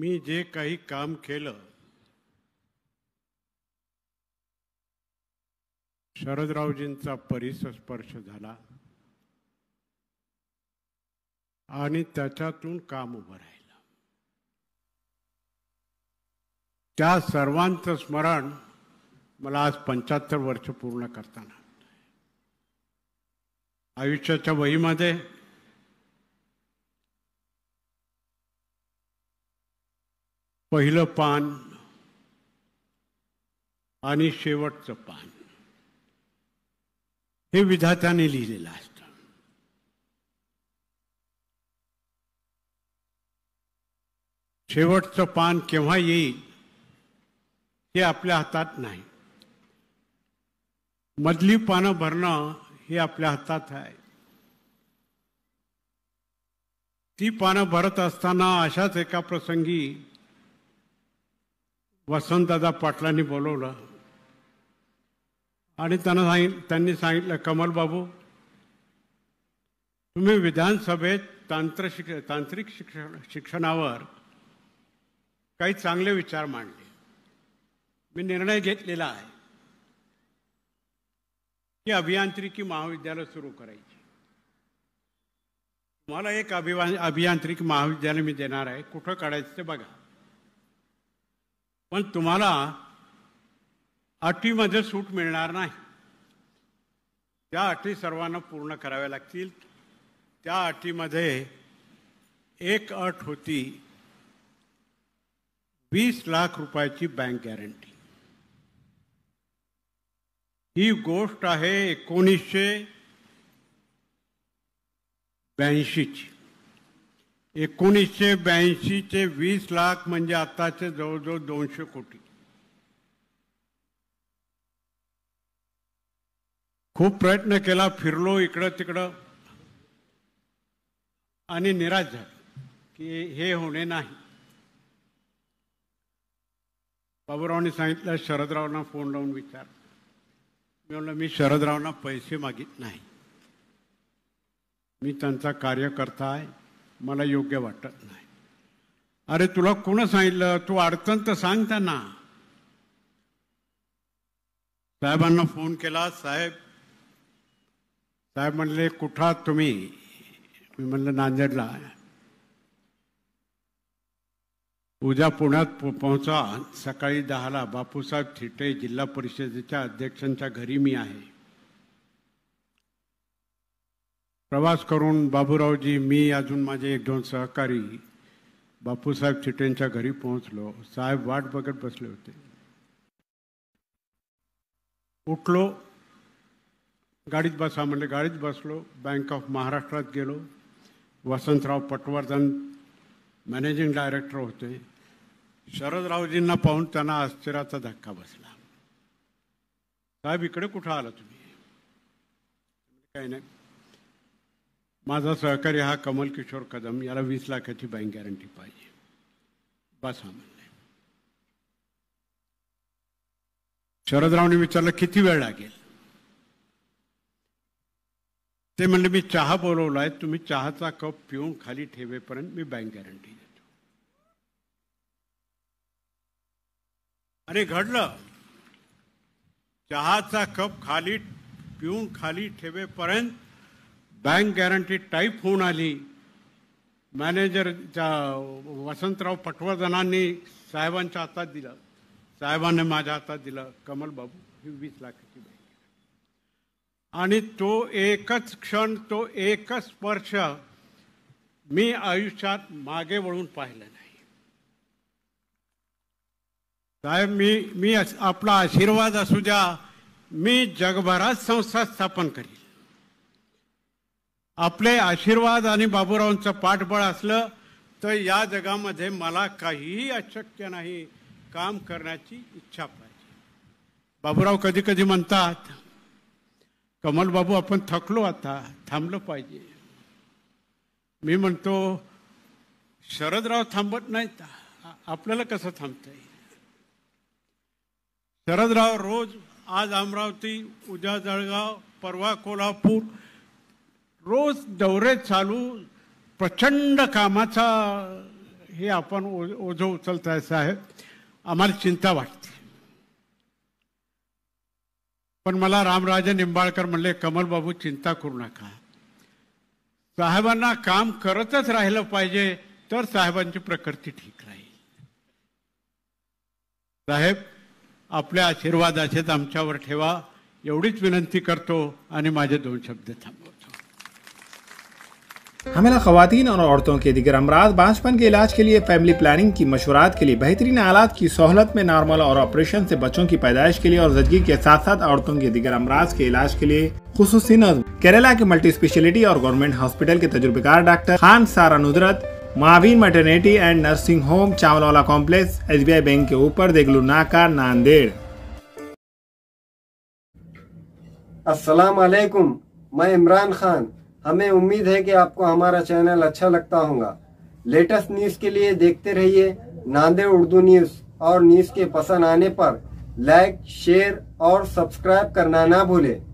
मी जे काही काम केलं शरदरावजींचा परिसस्पर्श स्पर्श झाला आणि त्याच्यातून काम उभं राहिलं त्या सर्वांचं स्मरण मला आज पंच्याहत्तर वर्ष पूर्ण करताना आयुष्याच्या वहीमध्ये पहिलं पान आणि शेवटचं पान हे विधात्याने लिहिलेलं असत शेवटचं पान केव्हा येईल हे आपल्या हातात नाही मधली पानं भरणं हे आपल्या हातात आहे ती पानं भरत असताना अशाच एका प्रसंगी वसंतदादा पाटलांनी बोलवलं आणि त्यांना सांगित त्यांनी सांगितलं कमलबाबू तुम्ही विधानसभेत तांत्र शिक तांत्रिक शिक्षण शिक्षणावर काही चांगले विचार मांडले मी निर्णय घेतलेला आहे की अभियांत्रिकी महाविद्यालय सुरू करायची मला एक अभिवा अभियांत्रिकी महाविद्यालय मी देणार आहे कुठं काढायचं ते बघा पण तुम्हाला अटीमध्ये सूट मिळणार नाही त्या अटी सर्वांना पूर्ण कराव्या लागतील त्या अटीमध्ये एक अट होती वीस लाख रुपयाची बँक गॅरंटी ही गोष्ट आहे एकोणीसशे ब्याऐंशीची एकोणीसशे ब्याऐंशीचे वीस लाख म्हणजे आताचे जवळजवळ दोनशे कोटी खूप प्रयत्न केला फिरलो इकडं तिकडं आणि निराश झालो की हे होणे नाही बाबूरावने सांगितलं शरदरावांना फोन लावून विचार मी म्हणलं मी शरदरावांना पैसे मागित नाही मी त्यांचा कार्यकर्ता आहे मला योग्य वाटत नाही अरे तुला कोण सांगितलं तू अडचण तर सांग त्यांना साहेबांना फोन केला साहेब साहेब म्हणले कुठं तुम्ही मी म्हणलं नांदेडला उद्या पुण्यात पोहोचा सकाळी दहाला बापूसाहेब थिटे जिल्हा परिषदेच्या अध्यक्षांच्या घरी मी आहे प्रवास करून बाबूरावजी मी अजून माझे एक दोन सहकारी बापूसाहेब चिटेंच्या घरी पोहोचलो साहेब वाट बघत बसले होते उठलो गाडीत बसा म्हणजे गाडीत बसलो बँक ऑफ महाराष्ट्रात गेलो वसंतराव पटवर्धन मॅनेजिंग डायरेक्टर होते शरदरावजींना पाहून त्यांना आश्चर्याचा धक्का बसला साहेब इकडे कुठं आला तुम्ही काही नाही माझा सहकारी हा कमल किशोर कदम याला वीस लाखाची बँक गॅरंटी पाहिजे बस हा म्हणले शरदरावने विचारलं किती वेळ लागेल ते म्हणले मी चहा बोलवलाय तुम्ही चहाचा कप पिऊन खाली ठेवेपर्यंत मी बँक गॅरंटी देतो अरे घडलं चहाचा कप खाली पिऊन खाली ठेवेपर्यंत बँक गॅरंटी टाईप होऊन आली मॅनेजरच्या वसंतराव पटवर्धनांनी साहेबांच्या हातात दिलं साहेबांनी माझ्या हातात दिलं कमलबाबू ही वीस लाखाची बँक आणि तो एकच क्षण तो एकच स्पर्श मी आयुष्यात मागे वळून पाहिलं नाही साहेब मी मी आपला आशीर्वाद असू द्या मी जगभरात संस्था स्थापन करील आपले आशीर्वाद आणि बाबूरावांचं पाठबळ असलं तर या जगामध्ये मला काहीही अशक्य नाही काम करण्याची इच्छा पाहिजे बाबूराव कधी कधी म्हणतात कमल बाबू आपण थकलो आता थांबलं पाहिजे मी म्हणतो शरदराव थांबत नाहीत आपल्याला कसं थांबतंय शरदराव रोज आज अमरावती उद्या जळगाव परवा कोल्हापूर रोज दौरे चालू प्रचंड कामाचा हे आपण ओझं उचलत आहे साहेब आम्हाला चिंता वाटते पण मला रामराजे निंबाळकर म्हणले कमलबाबू चिंता करू नका साहेबांना काम करतच राहिलं पाहिजे तर साहेबांची प्रकृती ठीक राहील साहेब आपल्या आशीर्वादाचेच आमच्यावर ठेवा एवढीच विनंती करतो आणि माझे दोन शब्द थांबव हमला खुवान और औरतों के दिगर अमराज बांझपन के इलाज के लिए फैमिली प्लानिंग की मशवरात के लिए बेहतरीन आलात की सहूलत में नॉर्मल और ऑपरेशन से बच्चों की पैदाइश के लिए और जदगी के साथ साथ औरतों के दिगर अमराज के इलाज के लिए खसूस नज्म केरला के मल्टी स्पेशलिटी और गवर्नमेंट हॉस्पिटल के तजुर्बेकार डॉक्टर खान सारा नुजरत मावीन maternity and nursing home Chawalwala complex S bank के ऊपर देगलू नाका नांदेड़ असलाकुम मैं इमरान खान हमें उम्मीद है कि आपको हमारा चैनल अच्छा लगता होगा लेटेस्ट न्यूज के लिए देखते रहिए नांदेड़ उर्दू न्यूज और न्यूज के पसंद आने पर लाइक शेयर और सब्सक्राइब करना ना भूलें